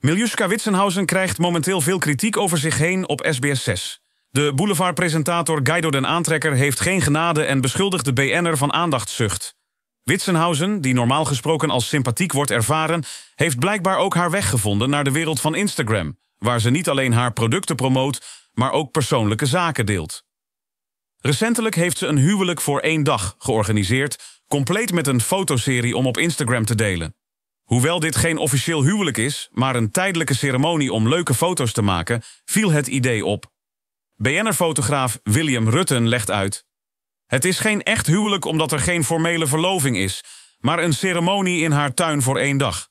Miljuska Witsenhausen krijgt momenteel veel kritiek over zich heen op SBS6. De boulevardpresentator Guido den Aantrekker heeft geen genade en beschuldigt de BN'er van aandachtszucht. Witsenhausen, die normaal gesproken als sympathiek wordt ervaren, heeft blijkbaar ook haar weg gevonden naar de wereld van Instagram, waar ze niet alleen haar producten promoot, maar ook persoonlijke zaken deelt. Recentelijk heeft ze een huwelijk voor één dag georganiseerd, compleet met een fotoserie om op Instagram te delen. Hoewel dit geen officieel huwelijk is, maar een tijdelijke ceremonie om leuke foto's te maken, viel het idee op. BNR-fotograaf William Rutten legt uit. Het is geen echt huwelijk omdat er geen formele verloving is, maar een ceremonie in haar tuin voor één dag.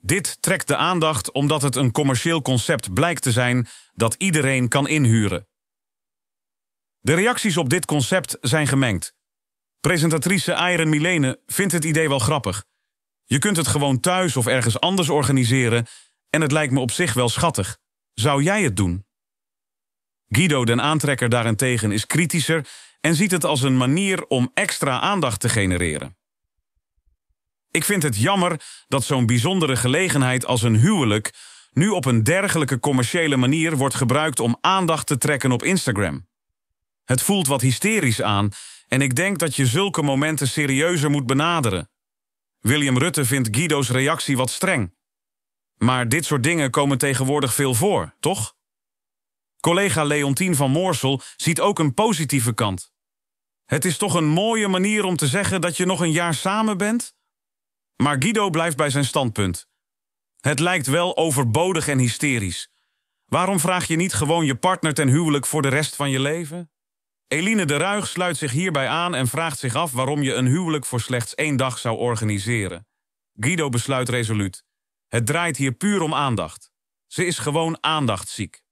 Dit trekt de aandacht omdat het een commercieel concept blijkt te zijn dat iedereen kan inhuren. De reacties op dit concept zijn gemengd. Presentatrice Airen Milene vindt het idee wel grappig. Je kunt het gewoon thuis of ergens anders organiseren en het lijkt me op zich wel schattig. Zou jij het doen? Guido den Aantrekker daarentegen is kritischer en ziet het als een manier om extra aandacht te genereren. Ik vind het jammer dat zo'n bijzondere gelegenheid als een huwelijk nu op een dergelijke commerciële manier wordt gebruikt om aandacht te trekken op Instagram. Het voelt wat hysterisch aan en ik denk dat je zulke momenten serieuzer moet benaderen. William Rutte vindt Guido's reactie wat streng. Maar dit soort dingen komen tegenwoordig veel voor, toch? Collega Leontien van Moorsel ziet ook een positieve kant. Het is toch een mooie manier om te zeggen dat je nog een jaar samen bent? Maar Guido blijft bij zijn standpunt. Het lijkt wel overbodig en hysterisch. Waarom vraag je niet gewoon je partner ten huwelijk voor de rest van je leven? Eline de Ruig sluit zich hierbij aan en vraagt zich af waarom je een huwelijk voor slechts één dag zou organiseren. Guido besluit resoluut. Het draait hier puur om aandacht. Ze is gewoon aandachtziek.